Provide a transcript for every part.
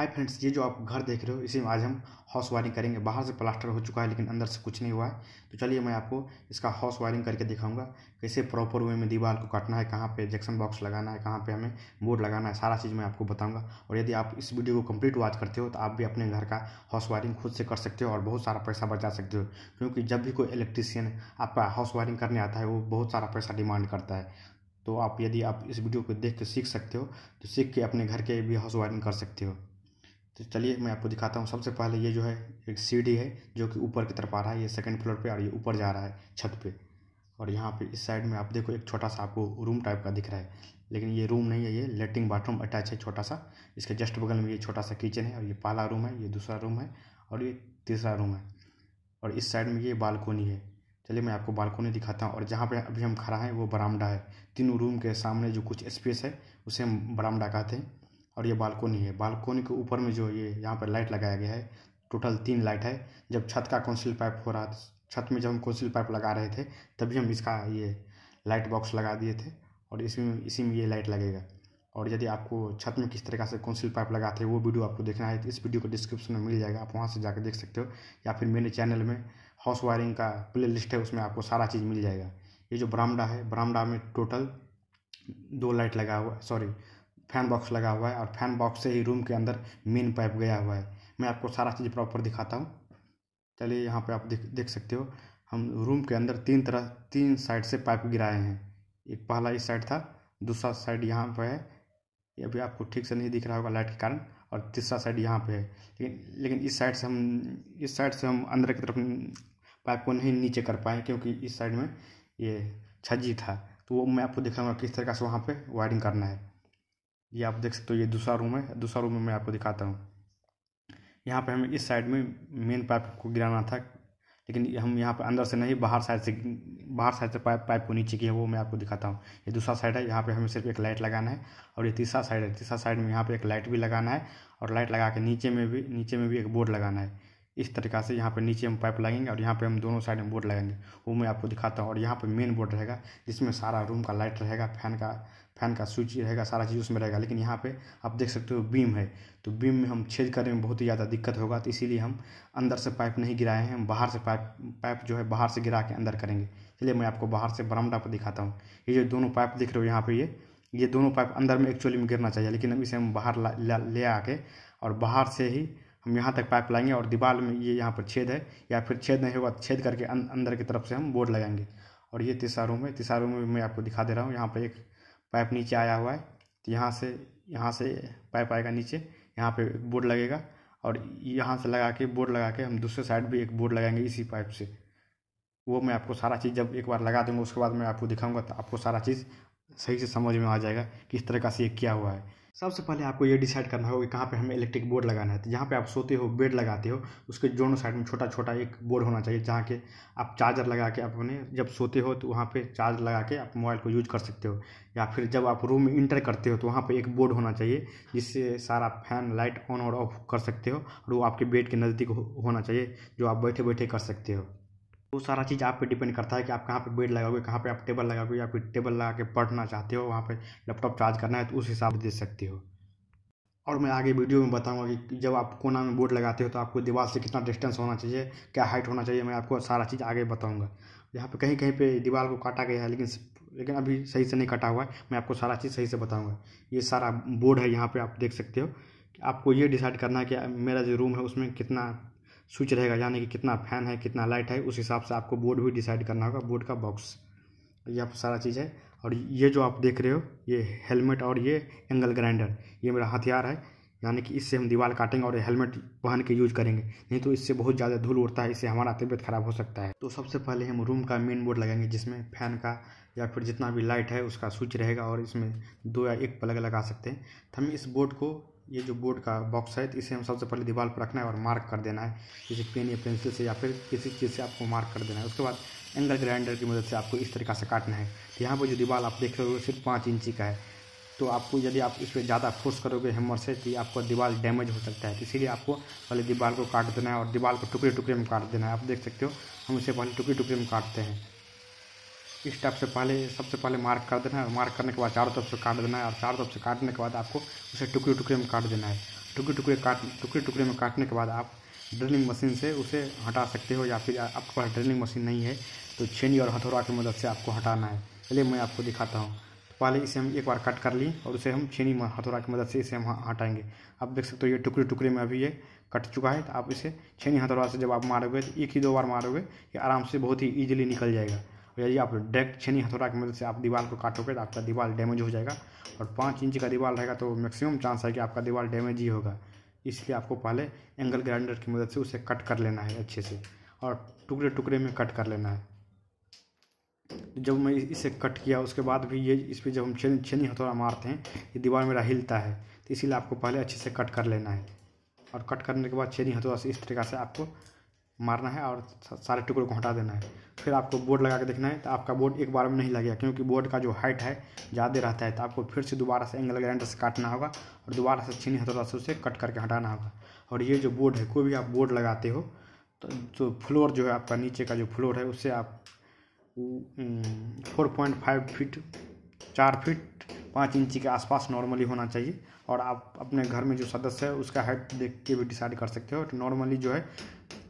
hi friends ये जो आप घर देख रहे हो इसी में आज हम हाउस वायरिंग करेंगे बाहर से प्लास्टर हो चुका है लेकिन अंदर से कुछ नहीं हुआ है तो चलिए मैं आपको इसका हाउस वायरिंग करके दिखाऊंगा कैसे प्रॉपर वे में दीवार को काटना है कहाँ पे जैक्शन बॉक्स लगाना है कहाँ पे हमें बोर्ड लगाना है सारा चीज़ मैं आपको बताऊँगा और यदि आप इस वीडियो को कम्प्लीट वॉच करते हो तो आप भी अपने घर का हाउस वायरिंग खुद से कर सकते हो और बहुत सारा पैसा बचा सकते हो क्योंकि जब भी कोई इलेक्ट्रीसियन आपका हाउस वायरिंग करने आता है वो बहुत सारा पैसा डिमांड करता है तो आप यदि आप इस वीडियो को देख के सीख सकते हो तो सीख के अपने घर के भी हाउस वायरिंग कर सकते हो तो चलिए मैं आपको दिखाता हूँ सबसे पहले ये जो है एक सीढ़ी है जो कि ऊपर की तरफ आ रहा है ये सेकंड फ्लोर पे और ये ऊपर जा रहा है छत पे और यहाँ पे इस साइड में आप देखो एक छोटा सा आपको रूम टाइप का दिख रहा है लेकिन ये रूम नहीं है ये लेटरिन बाथरूम अटैच है छोटा सा इसके जस्ट बगल में ये छोटा सा किचन है और ये पहला रूम है ये दूसरा रूम है और ये तीसरा रूम है और इस साइड में ये बालकोनी है चलिए मैं आपको बालकोनी दिखाता हूँ और जहाँ पर अभी हम खड़ा है वो बरामडा है तीनों रूम के सामने जो कुछ स्पेस है उसे हम बरामडा कहते हैं और ये बालकोनी है बालकोनी के ऊपर में जो ये यहाँ पर लाइट लगाया गया है टोटल तीन लाइट है जब छत का कौंसिल पाइप हो रहा था छत में जब हम कौंसिल पाइप लगा रहे थे तभी हम इसका ये लाइट बॉक्स लगा दिए थे और इसमें इसी में ये लाइट लगेगा और यदि आपको छत में किस तरीके से कौंसिल पाइप लगाते हैं वो वीडियो आपको देखना है तो इस वीडियो को डिस्क्रिप्शन में मिल जाएगा आप वहाँ से जाकर देख सकते हो या फिर मेरे चैनल में हाउस वायरिंग का प्ले लिस्ट है उसमें आपको सारा चीज़ मिल जाएगा ये जो बरामडा है बरामडा में टोटल दो लाइट लगा हुआ सॉरी फैन बॉक्स लगा हुआ है और फैन बॉक्स से ही रूम के अंदर मेन पाइप गया हुआ है मैं आपको सारा चीज़ प्रॉपर दिखाता हूँ चलिए यहाँ पे आप देख देख सकते हो हम रूम के अंदर तीन तरह तीन साइड से पाइप गिराए हैं एक पहला इस साइड था दूसरा साइड यहाँ पर है ये अभी आपको ठीक से नहीं दिख रहा होगा लाइट के कारण और तीसरा साइड यहाँ पे है लेकिन लेकिन इस साइड से हम इस साइड से हम अंदर की तरफ पाइप को नहीं नीचे कर पाए क्योंकि इस साइड में ये छज्जी था तो वो मैं आपको दिखाऊंगा किस तरह से वहाँ पे वायरिंग करना है ये आप देख सकते हो ये दूसरा रूम है दूसरा रूम में मैं आपको दिखाता हूँ यहाँ पर हमें इस साइड में मेन पाइप को गिराना था लेकिन हम यहाँ पर अंदर से नहीं बाहर साइड से बाहर साइड से पाइप पाइप को नीचे की है वो मैं आपको दिखाता हूँ ये दूसरा साइड है यहाँ पे हमें सिर्फ एक लाइट लगाना है और ये तीसरा साइड है तीसरा साइड में यहाँ पे एक लाइट भी लगाना है और लाइट लगा के नीचे में भी नीचे में भी एक बोर्ड लगाना है इस तरीका से यहाँ पर नीचे हम पाइप लगेंगे और यहाँ पर हम दोनों साइड में बोर्ड लगाएंगे वो मैं आपको दिखाता हूँ और यहाँ पर मेन बोर्ड रहेगा जिसमें सारा रूम का लाइट रहेगा फैन का फैन का स्विच रहेगा सारा चीज़ उसमें रहेगा लेकिन यहाँ पे आप देख सकते हो बीम है तो बीम में हम छेद करने में बहुत ही ज़्यादा दिक्कत होगा तो इसीलिए हम अंदर से पाइप नहीं गिराए हैं हम बाहर से पाइप पाइप जो है बाहर से गिरा के अंदर करेंगे इसलिए मैं आपको बाहर से बरामदा पर दिखाता हूँ ये जो दोनों पाइप दिख रहे हो यहाँ पर ये ये दोनों पाइप अंदर में एक्चुअली में गिरना चाहिए लेकिन अब इसे हम बाहर ले आके और बाहर से ही हम यहाँ तक पाइप लाएंगे और दीवार में ये यहाँ पर छेद है या फिर छेद नहीं होगा छेद करके अं, अंदर की तरफ से हम बोर्ड लगाएंगे और ये तीसरा रूम है तीसरा रूम में मैं आपको दिखा दे रहा हूँ यहाँ पर एक पाइप नीचे आया हुआ है तो यहाँ से यहाँ से पाइप आएगा नीचे यहाँ पे एक बोर्ड लगेगा और यहाँ से लगा के बोर्ड लगा के हम दूसरे साइड भी एक बोर्ड लगाएंगे इसी पाइप से वो मैं आपको सारा चीज़ जब एक बार लगा दूँगा उसके बाद मैं आपको दिखाऊंगा तो आपको सारा चीज़ सही से समझ में आ जाएगा किस तरह का से ये किया हुआ है सबसे पहले आपको ये डिसाइड करना होगा कि कहाँ पे हमें इलेक्ट्रिक बोर्ड लगाना है तो जहाँ पे आप सोते हो बेड लगाते हो उसके दोनों साइड में छोटा छोटा एक बोर्ड होना चाहिए जहाँ के आप चार्जर लगा के अपने जब सोते हो तो वहाँ पे चार्ज लगा के आप मोबाइल को यूज कर सकते हो या फिर जब आप रूम में इंटर करते हो तो वहाँ पर एक बोर्ड होना चाहिए जिससे सारा फैन लाइट ऑन और ऑफ कर सकते हो और वो आपके बेड के नज़दीक होना चाहिए जो आप बैठे बैठे कर सकते हो वो सारा चीज़ आप पे डिपेंड करता है कि आप कहाँ पे बेड लगाओगे कहाँ पे आप टेबल लगाओगे या फिर टेबल लगा के पढ़ना चाहते हो वहाँ पे लैपटॉप चार्ज करना है तो उस हिसाब से दे सकते हो और मैं आगे वीडियो में बताऊंगा कि जब आप कोना में बोर्ड लगाते हो तो आपको दीवार से कितना डिस्टेंस होना चाहिए क्या हाइट होना चाहिए मैं आपको सारा चीज़ आगे बताऊँगा यहाँ पर कहीं कहीं पर दीवार को काटा गया है लेकिन लेकिन अभी सही से नहीं कटा हुआ है मैं आपको सारा चीज़ सही से बताऊँगा ये सारा बोर्ड है यहाँ पर आप देख सकते हो आपको ये डिसाइड करना है कि मेरा जो रूम है उसमें कितना स्विच रहेगा यानी कि कितना फैन है कितना लाइट है उस हिसाब से आपको बोर्ड भी डिसाइड करना होगा बोर्ड का बॉक्स यह सारा चीज़ है और ये जो आप देख रहे हो ये हेलमेट और ये एंगल ग्राइंडर ये मेरा हथियार है यानी कि इससे हम दीवार काटेंगे और हेलमेट पहन के यूज करेंगे नहीं तो इससे बहुत ज़्यादा धूल उड़ता है इससे हमारा तबियत खराब हो सकता है तो सबसे पहले हम रूम का मेन बोर्ड लगाएंगे जिसमें फैन का या फिर जितना भी लाइट है उसका स्विच रहेगा और इसमें दो या एक प्लग लगा सकते हैं तो हम इस बोर्ड को ये जो बोर्ड का बॉक्स है इसे हम सबसे पहले दीवार पर रखना है और मार्क कर देना है किसी पेन या पेंसिल से या फिर किसी चीज़ से आपको मार्क कर देना है उसके बाद एंगल ग्राइंडर की मदद से आपको इस तरीका से काटना है तो यहाँ पर जो दीवार आप देख रहे हो सिर्फ पाँच इंची का है तो आपको यदि आप इस पर ज़्यादा फोर्स करोगे हेमर से तो आपको दीवार डैमेज हो सकता है तो इसीलिए आपको पहले दीवार को काट देना है और दीवार को टुकड़े टुकड़े में काट देना है आप देख सकते हो हम इसे पहले टुकड़े टुकड़े में काटते हैं इस टाइप से पहले सबसे पहले मार्क कर देना है और मार्क करने के बाद चारों तरफ से काट देना है और चारों तरफ से काटने के बाद आपको उसे टुकड़े टुकड़े में काट देना है टुकड़े टुकड़े काट टुकड़े टुकड़े में काटने के बाद आप ड्रिलिंग मशीन से उसे हटा सकते हो या फिर आपके पास ड्रिलिंग मशीन नहीं है तो छेनी और हथौड़ा की मदद से आपको हटाना है चलिए मैं आपको दिखाता हूँ तो पहले इसे हम एक बार कट कर ली और उसे हम छीनी हथौड़ा की मदद से इसे हम हटाएंगे आप देख सकते हो ये टुकड़े टुकड़े में अभी ये कट चुका है तो आप इसे छेनी हथौड़ा से जब आप मारोगे तो एक ही दो बार मारोगे ये आराम से बहुत ही ईजिली निकल जाएगा और तो यदि आप डायरेक्ट छेनी हथौड़ा की मदद से आप दीवार को काटोगे तो आपका दीवार डैमेज हो जाएगा और पाँच इंच का दीवार रहेगा तो मैक्सिमम चांस है कि आपका दीवार डैमेज ही होगा इसलिए आपको पहले एंगल ग्राइंडर की मदद से उसे कट कर लेना है अच्छे से और टुकड़े टुकड़े में कट कर लेना है जब मैं इसे कट किया उसके बाद भी ये इस पर जब हम छेनी छेनी हथौड़ा मारते हैं ये दीवार मेरा हिलता है तो इसीलिए आपको पहले अच्छे से कट कर लेना है और कट करने के बाद छेनी हथौड़ा से इस तरीका से आपको मारना है और सारे टुकड़ों को हटा देना है फिर आपको बोर्ड लगा के देखना है तो आपका बोर्ड एक बार में नहीं लगेगा क्योंकि बोर्ड का जो हाइट है ज़्यादा रहता है तो आपको फिर से दोबारा से एंगल ग्राइंडर से काटना होगा और दोबारा से छीनी हथौड़ा से उसे कट करके हटाना होगा और ये जो बोर्ड है कोई भी आप बोर्ड लगाते हो तो जो फ्लोर जो है आपका नीचे का जो फ्लोर है उससे आप फोर पॉइंट फाइव फिट चार फिट पाँच इंची के आसपास नॉर्मली होना चाहिए और आप अपने घर में जो सदस्य है उसका हाइट देख के भी डिसाइड कर सकते हो तो नॉर्मली जो है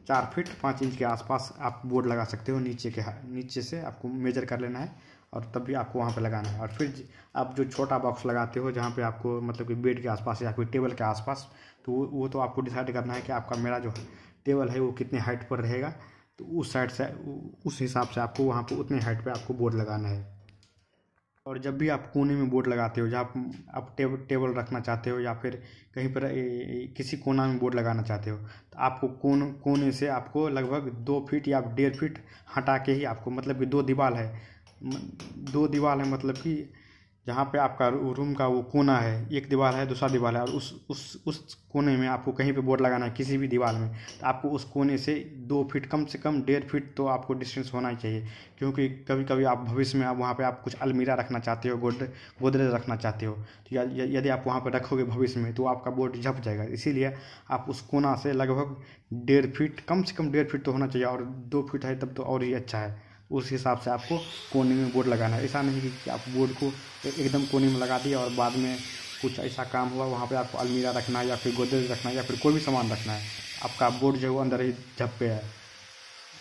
चार फीट पाँच इंच के आसपास आप बोर्ड लगा सकते हो नीचे के नीचे से आपको मेजर कर लेना है और तब भी आपको वहाँ पे लगाना है और फिर आप जो छोटा बॉक्स लगाते हो जहाँ पे आपको मतलब कि बेड के आसपास या कोई टेबल के आसपास तो वो वो तो आपको डिसाइड करना है कि आपका मेरा जो टेबल है वो कितने हाइट पर रहेगा तो उस साइड से उस हिसाब से आपको वहाँ पर उतने हाइट पर आपको बोर्ड लगाना है और जब भी आप कोने में बोर्ड लगाते हो जहाँ आप टेब टेबल रखना चाहते हो या फिर कहीं पर किसी कोना में बोर्ड लगाना चाहते हो तो आपको कोन कोने से आपको लगभग दो फीट या डेढ़ फीट हटा के ही आपको मतलब कि दो दीवार है दो दीवार है मतलब कि जहाँ पे आपका रूम का वो कोना है एक दीवार है दूसरा दीवार है और उस उस उस कोने में आपको कहीं पे बोर्ड लगाना है किसी भी दीवार में तो आपको उस कोने से दो फीट कम से कम डेढ़ फीट तो आपको डिस्टेंस होना ही चाहिए क्योंकि कभी कभी आप भविष्य में आप वहाँ पे आप कुछ अलमीरा रखना चाहते हो गोद गोदरेज रखना चाहते हो तो यदि आप वहाँ पर रखोगे भविष्य में तो आपका बोर्ड झप जाएगा इसीलिए आप उस कोना से लगभग डेढ़ फीट कम से कम डेढ़ फीट तो होना चाहिए और दो फीट है तब तो और ही अच्छा है उस हिसाब से आपको कोने में बोर्ड लगाना है ऐसा नहीं कि आप बोर्ड को एकदम कोने में लगा दिया और बाद में कुछ ऐसा काम हुआ वहाँ पर आपको अलमीरा रखना है या फिर गोदरेज रखना है या फिर कोई भी सामान रखना है आपका बोर्ड जो है अंदर ही झप पे है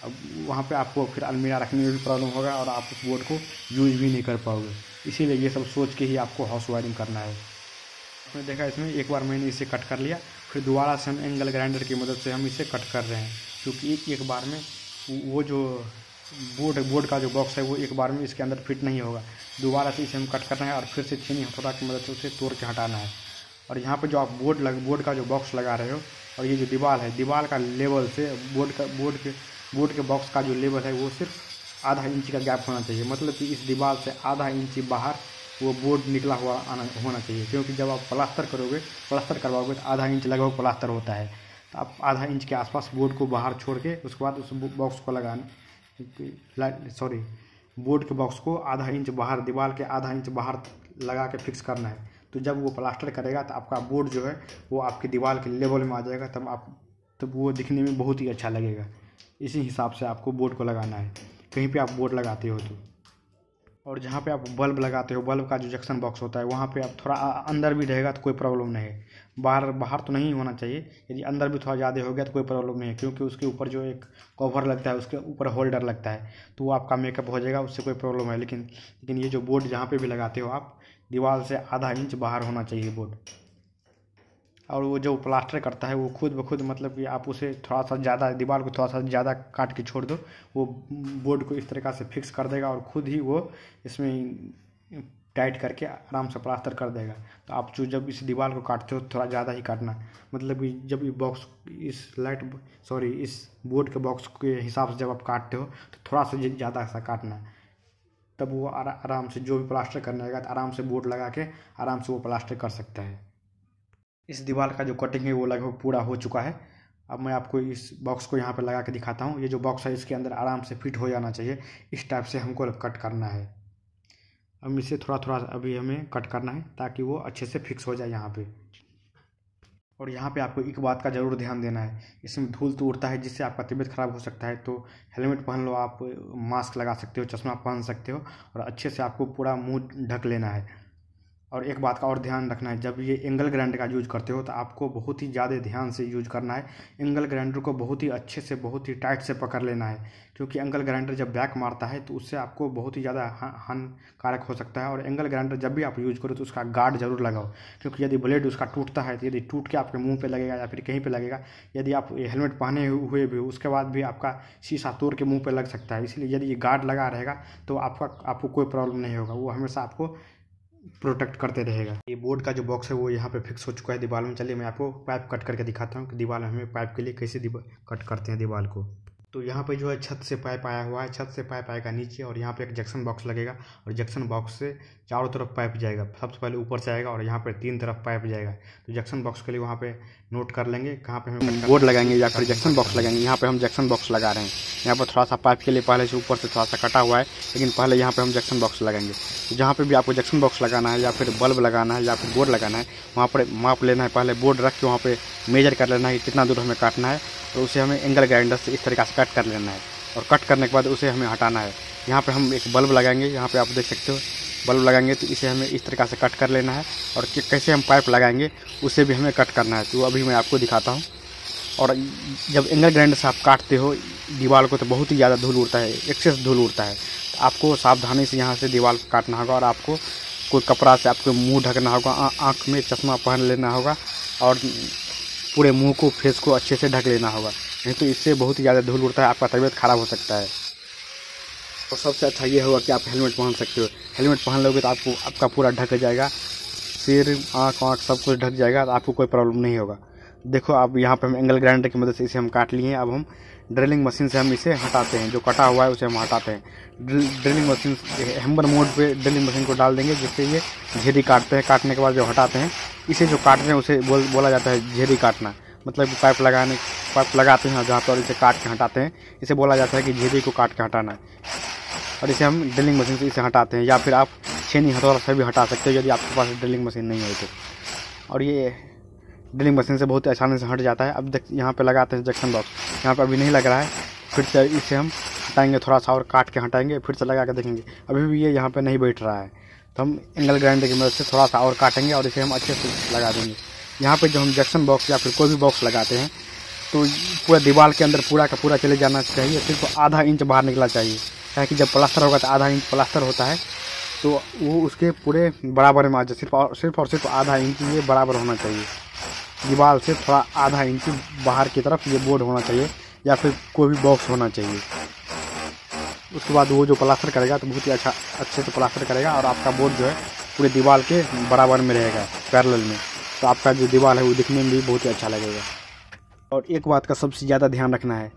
अब वहाँ पे आपको फिर अलमीरा रखने में भी प्रॉब्लम होगा और आप उस बोर्ड को यूज भी नहीं कर पाओगे इसीलिए ये सब सोच के ही आपको हाउस वायरिंग करना है आपने देखा इसमें एक बार मैंने इसे कट कर लिया फिर दोबारा से हम एंगल ग्राइंडर की मदद से हम इसे कट कर रहे हैं क्योंकि एक एक बार में वो जो बोर्ड बोर्ड का जो बॉक्स है वो एक बार में इसके अंदर फिट नहीं होगा दोबारा से इसे हम कट करना है और फिर से छीनी हथौड़ा की मदद से उसे तोड़ के हटाना है और यहाँ पर जो आप बोर्ड लग बोर्ड का जो बॉक्स लगा रहे हो और ये जो दीवार है दीवार का लेवल से बोर्ड का बोर्ड के बोर्ड के बॉक्स का जो लेवल है वो सिर्फ आधा इंच का गैप होना चाहिए मतलब कि इस दीवार से आधा इंच बाहर वो बोर्ड निकला हुआ आना होना चाहिए क्योंकि जब आप प्लास्तर करोगे प्लास्तर करवाओगे तो आधा इंच लगभग प्लास्टर होता है तो आप आधा इंच के आसपास बोर्ड को बाहर छोड़ के उसके बाद उस बॉक्स को लगाने सॉरी बोर्ड के बॉक्स को आधा इंच बाहर दीवार के आधा इंच बाहर लगा के फिक्स करना है तो जब वो प्लास्टर करेगा तो आपका बोर्ड जो है वो आपकी दीवार के लेवल में आ जाएगा तब आप तब वो दिखने में बहुत ही अच्छा लगेगा इसी हिसाब से आपको बोर्ड को लगाना है कहीं पे आप बोर्ड लगाते हो तो और जहाँ पे आप बल्ब लगाते हो बल्ब का जो जंक्शन बॉक्स होता है वहाँ पे आप थोड़ा अंदर भी रहेगा तो कोई प्रॉब्लम नहीं है बाहर बाहर तो नहीं होना चाहिए यदि अंदर भी थोड़ा ज़्यादा हो गया तो कोई प्रॉब्लम नहीं है क्योंकि उसके ऊपर जो एक कवर लगता है उसके ऊपर होल्डर लगता है तो वो आपका मेकअप हो जाएगा उससे कोई प्रॉब्लम है लेकिन लेकिन ये जो बोर्ड जहाँ पर भी लगाते हो आप दीवार से आधा इंच बाहर होना चाहिए बोर्ड और वो जो प्लास्टर करता है वो खुद ब खुद मतलब कि आप उसे थोड़ा सा ज़्यादा दीवार को थोड़ा सा ज़्यादा काट के छोड़ दो वो बोर्ड को इस तरीका से फिक्स कर देगा और खुद ही वो इसमें टाइट करके आराम से प्लास्टर कर देगा तो आप जो जब इस दीवार को काटते हो थोड़ा ज़्यादा ही काटना मतलब कि जब ये बॉक्स इस लाइट सॉरी इस बोर्ड के बॉक्स के हिसाब से जब आप काटते हो तो थोड़ा सा ज़्यादा सा काटना तब वो आराम से जो भी प्लास्टर करने लगेगा तो आराम से बोर्ड लगा के आराम से वो प्लास्टर कर सकता है इस दीवार का जो कटिंग है वो लगभग पूरा हो चुका है अब मैं आपको इस बॉक्स को यहाँ पर लगा के दिखाता हूँ ये जो बॉक्स है इसके अंदर आराम से फिट हो जाना चाहिए इस टाइप से हमको कट करना है अब इसे थोड़ा थोड़ा अभी हमें कट करना है ताकि वो अच्छे से फिक्स हो जाए यहाँ पे और यहाँ पे आपको एक बात का ज़रूर ध्यान देना है इसमें धूल तो उड़ता है जिससे आपका तबीयत ख़राब हो सकता है तो हेलमेट पहन लो आप मास्क लगा सकते हो चश्मा पहन सकते हो और अच्छे से आपको पूरा मुँह ढक लेना है और एक बात का और ध्यान रखना है जब ये एंगल ग्राइंडर का यूज़ करते हो तो आपको बहुत ही ज़्यादा ध्यान से यूज करना है एंगल ग्राइंडर को बहुत ही अच्छे से बहुत ही टाइट से पकड़ लेना है क्योंकि एंगल ग्राइंडर जब बैक मारता है तो उससे आपको बहुत ही ज़्यादा हानिकारक हो सकता है और एंगल ग्राइंडर जब भी आप यूज़ करो तो उसका गार्ड जरूर लगाओ क्योंकि यदि ब्लेड उसका टूटता है तो यदि टूट के आपके मुँह पर लगेगा या फिर कहीं पर लगेगा यदि आप हेलमेट पहने हुए भी उसके बाद भी आपका शीशा तोड़ के मुँह पर लग सकता है इसलिए यदि ये गार्ड लगा रहेगा तो आपका आपको कोई प्रॉब्लम नहीं होगा वो हमेशा आपको प्रोटेक्ट करते रहेगा ये बोर्ड का जो बॉक्स है वो यहाँ पे फिक्स हो चुका है दीवार में चलिए मैं आपको पाइप कट करके दिखाता हूँ कि दीवार हमें पाइप के लिए कैसे कट करते हैं दीवार को तो यहाँ पे जो है छत से पाइप आया हुआ है छत से पाइप आएगा नीचे और यहाँ पे एक जक्शन बॉक्स लगेगा और जक्शन बॉक्स से चारों तरफ पाइप जाएगा सबसे पहले ऊपर से आएगा और यहाँ पर तीन तरफ पाइप जाएगा तो जक्शन बॉक्स के लिए वहाँ पर नोट कर लेंगे कहाँ पे हम बोर्ड लगाएंगे या फिर जैक्सन बॉक्स लगाएंगे यहाँ पे हम जैक्सन बॉक्स लगा रहे हैं यहाँ पर थोड़ा सा पाइप के लिए पहले से ऊपर से थोड़ा सा कटा हुआ है लेकिन पहले यहाँ पे हम जैक्सन बॉक्स लगाएंगे जहाँ पे भी आपको जैक्सन बॉक्स लगाना है या फिर बल्ब लगाना है या फिर बोर्ड लगाना है वहाँ पर माप लेना है पहले बोर्ड रख के वहाँ पर मेजर कर लेना है कितना दूर हमें काटना है और तो उसे हमें एंगल ग्राइंडर से इस तरीके से कट कर लेना है और कट करने के बाद उसे हमें हटाना है यहाँ पर हम एक बल्ब लगाएंगे यहाँ पर आप देख सकते हो बल्ब लगाएंगे तो इसे हमें इस तरीका से कट कर लेना है और कैसे हम पाइप लगाएंगे उसे भी हमें कट करना है तो अभी मैं आपको दिखाता हूँ और जब एंगल ग्राइंडर से आप काटते हो दीवार को तो बहुत ही ज़्यादा धूल उड़ता है एक्सेस धूल उड़ता है तो आपको सावधानी से यहाँ से दीवार को काटना होगा और आपको कोई कपड़ा से आपको मुँह ढकना होगा आँख में चश्मा पहन लेना होगा और पूरे मुँह को फेस को अच्छे से ढक लेना होगा नहीं तो इससे बहुत ही ज़्यादा धूल उड़ता है आपका तबीयत ख़राब हो सकता है और सबसे अच्छा ये होगा कि आप हेलमेट पहन सकते हो हेलमेट पहन लोगे तो आपको आपका पूरा ढक जाएगा सिर आँख वाँख सब कुछ ढक जाएगा तो आपको कोई प्रॉब्लम नहीं होगा देखो आप यहाँ पे हम एंगल ग्राइंडर की मदद से इसे हम काट लिए हैं अब हम ड्रिलिंग मशीन से हम इसे हटाते हैं जो कटा हुआ है उसे हम हटाते हैं ड्रिलिंग मशीन हेम्बर मोड पे ड्रिलिंग मशीन को डाल देंगे जिससे ये झेरी काटते हैं काटने के बाद जो हटाते हैं इसे जो काट रहे हैं उसे बोल बोला जाता है झेरी काटना मतलब कि पाइप लगाने पाइप लगाते हैं जहाँ पर इसे काट के हटाते हैं इसे बोला जाता है कि झेरी को काट के हटाना और इसे हम ड्रिलिंग मशीन से इसे हटाते हैं या फिर आप छेनी हथौड़ा से भी हटा सकते हो यदि आपके पास ड्रिलिंग मशीन नहीं है तो और ये ड्रिलिंग मशीन से बहुत आसानी से हट जाता है अब देख यहाँ पर लगाते हैं जंक्शन बॉक्स यहाँ पर अभी नहीं लग रहा है फिर से इसे हम हटाएंगे थोड़ा सा और काट के हटाएंगे फिर से लगा के देखेंगे अभी भी ये यहाँ पर नहीं बैठ रहा है तो हम एंगल ग्राइंडर की मदद से थोड़ा सा और काटेंगे और इसे हम अच्छे से लगा देंगे यहाँ पे जो हम जंक्शन बॉक्स या फिर कोई भी बॉक्स लगाते हैं तो पूरा दीवार के अंदर पूरा का पूरा चले जाना चाहिए सिर्फ आधा इंच बाहर निकला चाहिए कि जब प्लास्टर होगा तो आधा इंच प्लास्टर होता है तो वो उसके पूरे बराबर में आ जाए सिर्फ और सिर्फ और सिर्फ आधा इंच ये बराबर होना चाहिए दीवार से थोड़ा आधा इंच बाहर की तरफ ये बोर्ड होना चाहिए या फिर कोई भी बॉक्स होना चाहिए उसके बाद वो जो प्लास्टर करेगा तो बहुत ही अच्छा अच्छे से प्लास्टर करेगा और आपका बोर्ड जो है पूरे दीवार के बराबर में रहेगा पैरल में तो आपका जो दीवार है वो दिखने में भी बहुत ही अच्छा लगेगा और एक बात का सबसे ज़्यादा ध्यान रखना है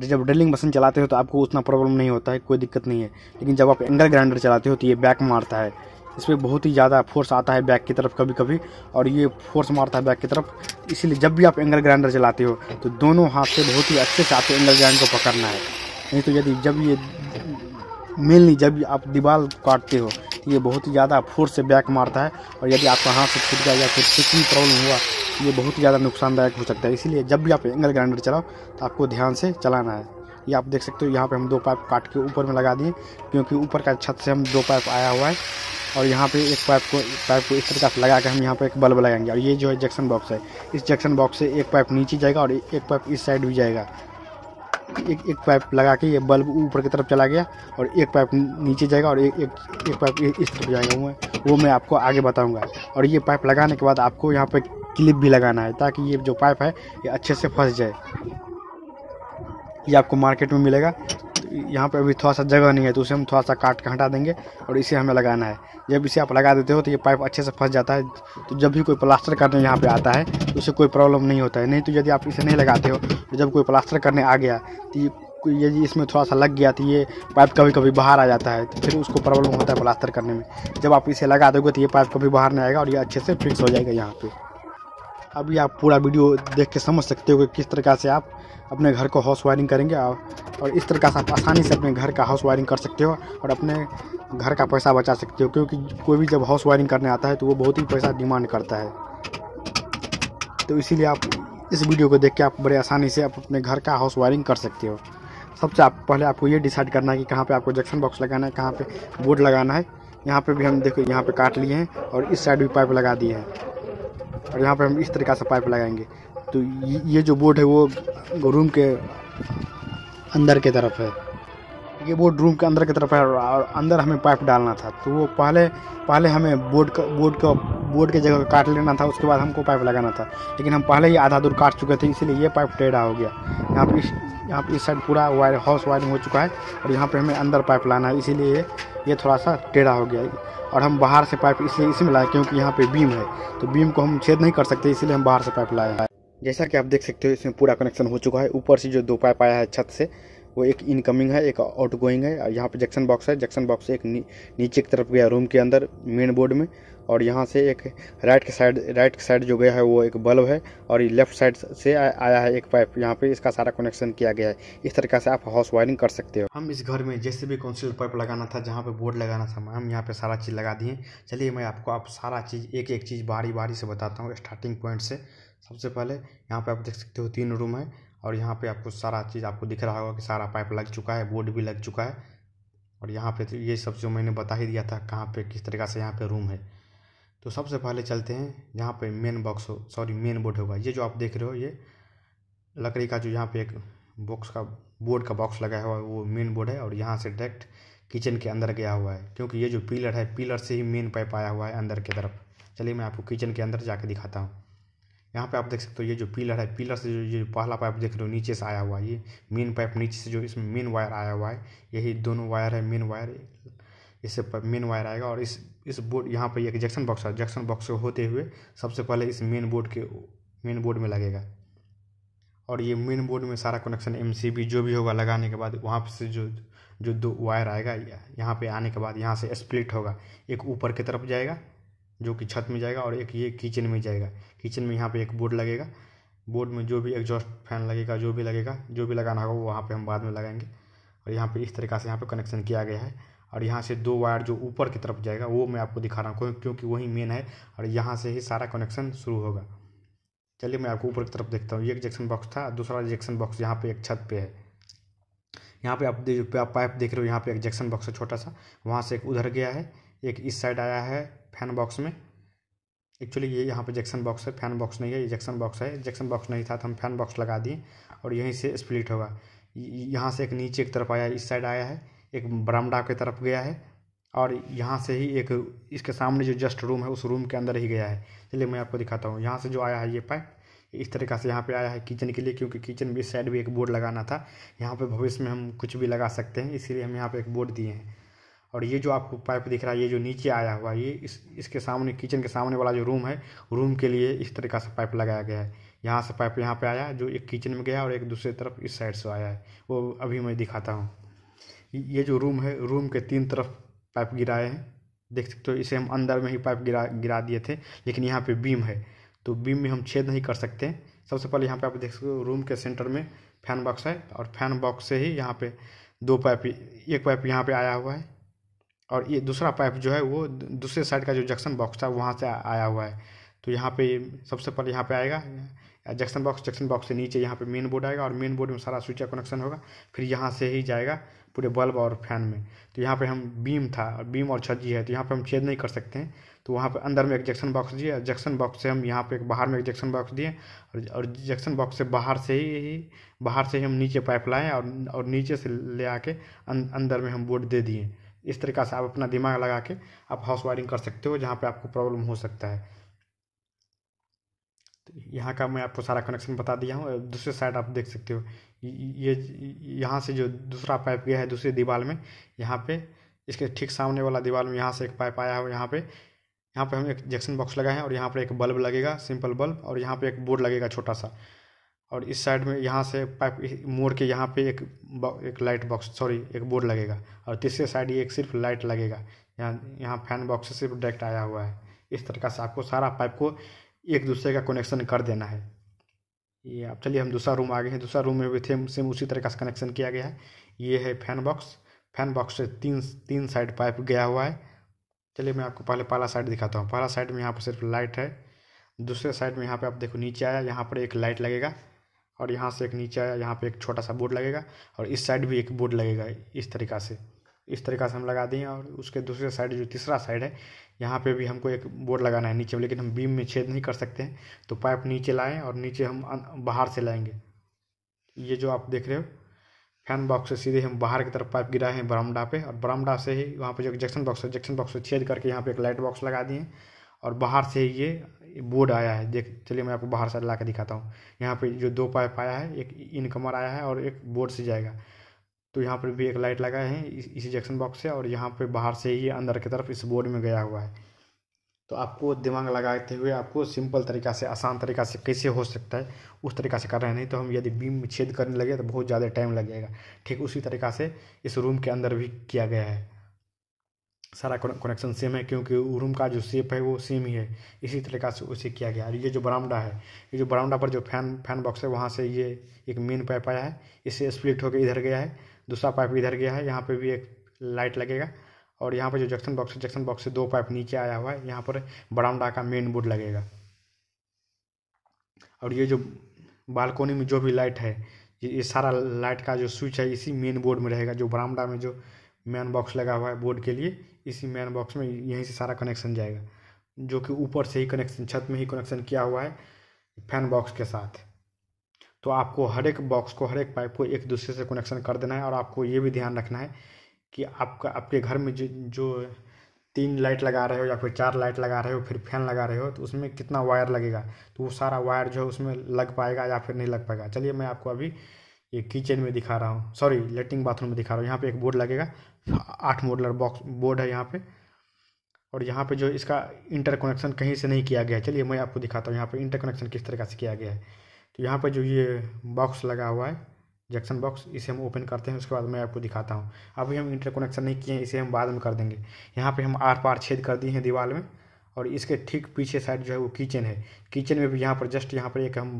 जब ड्रिलिंग मशीन चलाते हो तो आपको उतना प्रॉब्लम नहीं होता है कोई दिक्कत नहीं है लेकिन जब आप एंगल ग्राइंडर चलाते हो तो ये बैक मारता है इस पर बहुत ही ज़्यादा फोर्स आता है बैक की तरफ कभी कभी और ये फोर्स मारता है बैक की तरफ इसीलिए जब भी आप एंगल ग्राइंडर चलाते हो तो दोनों हाथ से बहुत ही अच्छे से आपको एंगल ग्राइंड को पकड़ना है नहीं तो यदि जब ये मेनली जब आप दीवार काटते हो तो ये बहुत ही ज़्यादा फोर्स से बैक मारता है और यदि आपका हाथ से छूट गया या फिर कुछ भी प्रॉब्लम हुआ ये बहुत ही ज़्यादा नुकसानदायक हो सकता है इसीलिए जब भी आप एंगल ग्राइंडर चलाओ तो आपको ध्यान से चलाना है ये आप देख सकते हो यहाँ पे हम दो पाइप काट के ऊपर में लगा दिए क्योंकि ऊपर का छत से हम दो पाइप आया हुआ है और यहाँ पे एक पाइप को पाइप को इस तरीके से लगा के हम यहाँ पे एक बल्ब लगाएंगे और ये जो है जंक्शन बॉक्स है इस जक्शन बॉक्स से एक पाइप नीचे जाएगा और एक पाइप इस साइड भी जाएगा एक एक पाइप लगा के ये बल्ब ऊपर की तरफ चला गया और एक पाइप नीचे जाएगा और एक एक, एक पाइप इस तरफ जाएगा वो मैं आपको आगे बताऊंगा और ये पाइप लगाने के बाद आपको यहाँ पे क्लिप भी लगाना है ताकि ये जो पाइप है ये अच्छे से फंस जाए ये आपको मार्केट में मिलेगा तो यहाँ पे अभी थोड़ा सा जगह नहीं है तो उसे हम थोड़ा सा काट के हटा देंगे और इसे हमें लगाना है जब इसे आप लगा देते हो तो ये पाइप अच्छे से फंस जाता है तो जब भी कोई प्लास्टर करने यहाँ पे आता है तो उसे कोई प्रॉब्लम नहीं होता है नहीं तो यदि आप इसे नहीं लगाते हो तो जब कोई प्लास्टर करने आ गया तो ये यदि इसमें थोड़ा सा लग गया तो ये पाइप कभी कभी बाहर आ जाता है तो फिर उसको प्रॉब्लम होता है प्लास्टर करने में जब आप इसे लगा दोगे तो ये पाइप कभी बाहर नहीं आएगा और ये अच्छे से फिक्स हो जाएगा यहाँ पर अभी आप पूरा वीडियो देख के समझ सकते हो कि किस तरह से आप अपने घर को हाउस वायरिंग करेंगे और इस तरह से आप आसानी से अपने घर का हाउस वायरिंग कर सकते हो और अपने घर का पैसा बचा सकते हो क्योंकि कोई भी जब हाउस वायरिंग करने आता है तो वो बहुत ही पैसा डिमांड करता है तो इसीलिए आप इस वीडियो को देख के आप बड़े आसानी से आप अपने घर का हाउस वायरिंग कर सकते हो सबसे आप पहले आपको ये डिसाइड करना है कि कहाँ पे आपको जंक्शन बॉक्स लगाना है कहाँ पे बोर्ड लगाना है यहाँ पे भी हम देखो यहाँ पे काट लिए हैं और इस साइड भी पाइप लगा दिए हैं और यहाँ पर हम इस तरीका से पाइप लगाएंगे तो ये जो बोर्ड है वो रूम के अंदर की तरफ है ये बोर्ड रूम के अंदर की तरफ है और अंदर हमें पाइप डालना था तो वो पहले पहले हमें बोर्ड का बोर्ड का बोर्ड के जगह काट लेना था उसके बाद हमको पाइप लगाना था लेकिन हम पहले ही आधा दूर काट चुके थे इसीलिए ये पाइप टेढ़ा हो गया यहाँ पर यहाँ पर इस साइड पूरा वायर हाउस वायरिंग हो चुका है और यहाँ पर हमें अंदर पाइप लाना है इसीलिए ये थोड़ा सा टेढ़ा हो गया है और हम बाहर से पाइप इसलिए इसी में लाए क्योंकि यहाँ पे बीम है तो बीम को हम छेद नहीं कर सकते इसलिए हम बाहर से पाइप लाए हैं जैसा कि आप देख सकते हो इसमें पूरा कनेक्शन हो चुका है ऊपर से जो दो पाइप आया है छत से वो एक इनकमिंग है एक आउट गोइंग है और यहाँ पे जंक्शन बॉक्स है जंक्शन बॉक्स एक नीचे की तरफ गया रूम के अंदर मेन बोर्ड में और यहाँ से एक राइट के साइड राइट के साइड जो गया है वो एक बल्ब है और ये लेफ्ट साइड से आ, आया है एक पाइप यहाँ पे इसका सारा कनेक्शन किया गया है इस तरीके से आप हाउस वायरिंग कर सकते हो हम इस घर में जैसे भी सी पाइप लगाना था जहाँ पे बोर्ड लगाना था हम यहाँ पे सारा चीज़ लगा दिए चलिए मैं आपको आप सारा चीज़ एक एक चीज़ बारी बारी से बताता हूँ स्टार्टिंग पॉइंट से सबसे पहले यहाँ पर आप देख सकते हो तीन रूम है और यहाँ पर आपको सारा चीज़ आपको दिख रहा होगा कि सारा पाइप लग चुका है बोर्ड भी लग चुका है और यहाँ पर तो ये सब जो मैंने बता ही दिया था कहाँ पे किस तरीका से यहाँ पर रूम है तो सबसे पहले चलते हैं जहाँ पे मेन बॉक्स हो सॉरी मेन बोर्ड होगा ये जो आप देख रहे हो ये लकड़ी का जो यहाँ पे एक बॉक्स का बोर्ड का बॉक्स लगाया हुआ है वो मेन बोर्ड है और यहाँ से डायरेक्ट किचन के अंदर गया हुआ है क्योंकि ये जो पिलर है पिलर से ही मेन पाइप आया हुआ है अंदर की तरफ चलिए मैं आपको किचन के अंदर जा दिखाता हूँ यहाँ पे आप देख सकते हो ये जो पिलर है पिलर से जो ये पहला पाइप देख रहे हो नीचे से आया हुआ है ये मेन पाइप नीचे से जो इसमें मेन वायर आया हुआ है यही दोनों वायर है मेन वायर इससे मेन वायर आएगा और इस इस बोर्ड यहाँ पर एक जक्शन बॉक्स है जक्शन बॉक्स से होते हुए सबसे पहले इस मेन बोर्ड के मेन बोर्ड में लगेगा और ये मेन बोर्ड में सारा कनेक्शन एम जो भी होगा लगाने के बाद वहाँ से जो जो दो वायर आएगा यहाँ पे आने के बाद यहाँ से स्प्लिट होगा एक ऊपर की तरफ जाएगा जो कि छत में जाएगा और एक ये किचन में जाएगा किचन में यहाँ पे एक बोर्ड लगेगा बोर्ड में जो भी एग्जॉस्ट फैन लगेगा जो भी लगेगा जो भी लगाना होगा वो वहाँ पर हम बाद में लगाएंगे और यहाँ पे इस तरीका से यहाँ पे कनेक्शन किया गया है और यहाँ से दो वायर जो ऊपर की तरफ जाएगा वो मैं आपको दिखा रहा हूँ क्योंकि वही मेन है और यहाँ से ही सारा कनेक्शन शुरू होगा चलिए मैं आपको ऊपर की तरफ देखता हूँ एक इजेक्शन बॉक्स था दूसरा इजेक्शन बॉक्स यहाँ पे एक छत पे है यहाँ पे आप जो पाइप देख रहे हो यहाँ पे इजेक्शन बॉक्स है छोटा सा वहाँ से एक उधर गया है एक इस साइड आया है फैन बॉक्स में एक्चुअली ये यहाँ पे इजेक्शन बॉक्स है फैन बॉक्स नहीं है इजेक्शन बॉक्स है इजेक्शन बॉक्स नहीं था तो हम फैन बॉक्स लगा दिए और यहीं से स्प्लिट होगा यहाँ से एक नीचे एक तरफ आया इस साइड आया है एक बरामडा की तरफ गया है और यहाँ से ही एक इसके सामने जो जस्ट रूम है उस रूम के अंदर ही गया है चलिए मैं आपको दिखाता हूँ यहाँ से जो आया है ये पाइप इस तरीका से यहाँ पे आया है किचन के लिए क्योंकि किचन में इस साइड भी एक बोर्ड लगाना था यहाँ पे भविष्य में हम कुछ भी लगा सकते हैं इसीलिए हम यहाँ पे एक बोर्ड दिए हैं और ये जो आपको पाइप दिख रहा है ये जो नीचे आया हुआ ये इस इसके सामने किचन के सामने वाला जो रूम है रूम के लिए इस तरीका से पाइप लगाया गया है यहाँ से पाइप यहाँ पर आया जो एक किचन में गया और एक दूसरी तरफ इस साइड से आया है वो अभी मैं दिखाता हूँ ये जो रूम है रूम के तीन तरफ पाइप गिराए हैं देख सकते हो इसे हम अंदर में ही पाइप गिरा गिरा दिए थे लेकिन यहाँ पे बीम है तो बीम में हम छेद नहीं कर सकते सबसे पहले यहाँ पे आप देख सकते हो रूम के सेंटर में फैन बॉक्स है और फैन बॉक्स से ही यहाँ पे दो पाइप एक पाइप यहाँ पे आया हुआ है और ये दूसरा पाइप जो है वो दूसरे साइड का जो जंक्शन बॉक्स था वहाँ से आया हुआ है तो यहाँ पे सबसे पहले यहाँ पे आएगा जंक्शन बॉक्स जंक्शन बॉक्स से नीचे यहाँ पर मेन बोर्ड आएगा और मेन बोर्ड में सारा स्विच कनेक्शन होगा फिर यहाँ से ही जाएगा पूरे बल्ब और फैन में तो यहाँ पे हम बीम था और बीम और छज्जी है तो यहाँ पे हम चेंज नहीं कर सकते हैं तो वहाँ पे अंदर में एक जक्शन बॉक्स दिए जक्शन बॉक्स से हम यहाँ पे एक बाहर में एक जंक्शन बॉक्स दिए और और जंक्शन बॉक्स से बाहर से ही बाहर से ही हम नीचे पाइप लाए और और नीचे से ले आके अं, अंदर में हम बोर्ड दे दिए इस तरीका से आप अपना दिमाग लगा के आप हाउस वायरिंग कर सकते हो जहाँ पर आपको प्रॉब्लम हो सकता है यहाँ का मैं आपको सारा कनेक्शन बता दिया हूँ दूसरे साइड आप देख सकते हो ये यहाँ से जो दूसरा पाइप गया है दूसरी दीवार में यहाँ पे इसके ठीक सामने वाला दीवार में यहाँ से एक पाइप आया है यहाँ पे यहाँ पे हम एक जैक्सन बॉक्स लगाए हैं और यहाँ पर एक बल्ब लगेगा सिंपल बल्ब और यहाँ पर एक बोर्ड लगेगा छोटा सा और इस साइड में यहाँ से पाइप मोड़ के यहाँ पर एक एक लाइट बॉक्स सॉरी एक बोर्ड लगेगा और तीसरे साइड ये एक सिर्फ लाइट लगेगा यहाँ यहाँ फैन बॉक्स से सिर्फ डायरेक्ट आया हुआ है इस तरीका से आपको सारा पाइप को एक दूसरे का कनेक्शन कर देना है ये आप चलिए हम दूसरा रूम आ गए हैं दूसरा रूम में भी थेम सेम उसी तरह का कनेक्शन किया गया है ये है फैन बॉक्स फैन बॉक्स से तीन तीन साइड पाइप गया हुआ है चलिए मैं आपको पहले पहला साइड दिखाता हूँ पहला साइड में यहाँ पर सिर्फ लाइट है दूसरे साइड में यहाँ पर आप देखो नीचे आया यहाँ पर एक लाइट लगेगा और यहाँ से एक नीचे आया यहाँ पर एक छोटा सा बोर्ड लगेगा और इस साइड भी एक बोर्ड लगेगा इस तरीका से इस तरीका से हम लगा दिए और उसके दूसरे साइड जो तीसरा साइड है यहाँ पे भी हमको एक बोर्ड लगाना है नीचे में लेकिन हम बीम में छेद नहीं कर सकते हैं तो पाइप नीचे लाएं और नीचे हम बाहर से लाएंगे ये जो आप देख रहे हो फैन बॉक्स से सीधे हम बाहर की तरफ पाइप गिराए हैं बरामडा पे और बरामडा से ही वहाँ पे जो जंक्शन बॉक्स है जंक्शन बॉक्स से छेद करके यहाँ पे एक लाइट बॉक्स लगा दिए और बाहर से ही ये बोर्ड आया है देख चलिए मैं आपको बाहर से ला के दिखाता हूँ यहाँ पे जो दो पाइप आया है एक इनकमर आया है और एक बोर्ड से जाएगा तो यहाँ पर भी एक लाइट लगाए हैं इसी जंक्शन बॉक्स से और यहाँ पर बाहर से ही अंदर की तरफ इस बोर्ड में गया हुआ है तो आपको दिमाग लगाते हुए आपको सिंपल तरीका से आसान तरीका से कैसे हो सकता है उस तरीका से रहे हैं नहीं तो हम यदि बीम छेद करने लगे तो बहुत ज़्यादा टाइम लगेगा ठीक उसी तरीका से इस रूम के अंदर भी किया गया है सारा कनेक्शन सेम है क्योंकि रूम का जो शेप है वो सेम ही है इसी तरीका से उसे किया गया और ये जो बरामडा है ये जो बरामडा पर जो फैन फैन बॉक्स है वहाँ से ये एक मेन पाइप आया है इससे स्प्लिट होकर इधर गया है दूसरा पाइप इधर गया है यहाँ पर भी एक लाइट लगेगा और यहाँ पर जो जंक्शन बॉक्स है जंक्शन बॉक्स से दो पाइप नीचे आया हुआ है यहाँ पर बरामदा का मेन बोर्ड लगेगा और ये जो बालकोनी में जो भी लाइट है ये सारा लाइट का जो स्विच है इसी मेन बोर्ड में रहेगा जो बरामदा में जो मेन बॉक्स लगा हुआ है बोर्ड के लिए इसी मैन बॉक्स में यहीं से सारा कनेक्शन जाएगा जो कि ऊपर से ही कनेक्शन छत में ही कनेक्शन किया हुआ है फैन बॉक्स के साथ तो आपको हर एक बॉक्स को हर एक पाइप को एक दूसरे से कनेक्शन कर देना है और आपको ये भी ध्यान रखना है कि आपका आपके घर में जो जो तीन लाइट लगा रहे हो या फिर चार लाइट लगा रहे हो फिर फैन लगा रहे हो तो उसमें कितना वायर लगेगा तो वो सारा वायर जो है उसमें लग पाएगा या फिर नहीं लग पाएगा चलिए मैं आपको अभी ये किचन में दिखा रहा हूँ सॉरी लेटरिन बाथरूम में दिखा रहा हूँ यहाँ पे एक बोर्ड लगेगा आठ मॉडलर बॉक्स बोर्ड है यहाँ पे और यहाँ पे जो इसका इंटर कनेक्शन कहीं से नहीं किया गया है चलिए मैं आपको दिखाता हूँ यहाँ पे इंटर कनेक्शन किस तरीके से किया गया है तो यहाँ पर जो ये बॉक्स लगा हुआ है जंक्शन बॉक्स इसे हम ओपन करते हैं उसके बाद मैं आपको दिखाता हूँ अभी हम इंटर कनेक्शन नहीं किए हैं इसे हम बाद में कर देंगे यहाँ पे हम आर पार छेद कर दिए हैं दीवार में और इसके ठीक पीछे साइड जो है वो किचन है किचन में भी यहाँ पर जस्ट यहाँ पर एक हम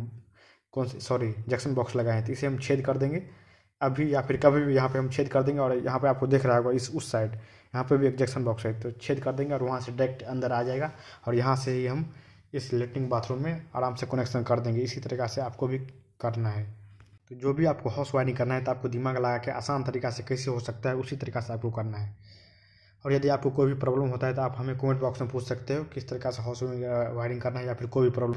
कौन से सॉरी जंक्शन बॉक्स लगाए हैं तो इसे हम छेद कर देंगे अभी या फिर कभी भी यहाँ पर हम छेद कर देंगे और यहाँ पर आपको देख रहा होगा इस उस साइड यहाँ पर भी एक जंक्शन बॉक्स है तो छेद कर देंगे और वहाँ से डायरेक्ट अंदर आ जाएगा और यहाँ से ही हम इस लेटरिन बाथरूम में आराम से कनेक्शन कर देंगे इसी तरीका से आपको भी करना है तो जो भी आपको हाउस वायरिंग करना है तो आपको दिमाग लगा के आसान तरीका से कैसे हो सकता है उसी तरीका से आपको करना है और यदि आपको कोई भी प्रॉब्लम होता है तो आप हमें कमेंट बॉक्स में पूछ सकते हो किस तरीका से हाउस वायरिंग करना है या फिर कोई भी प्रॉब्लम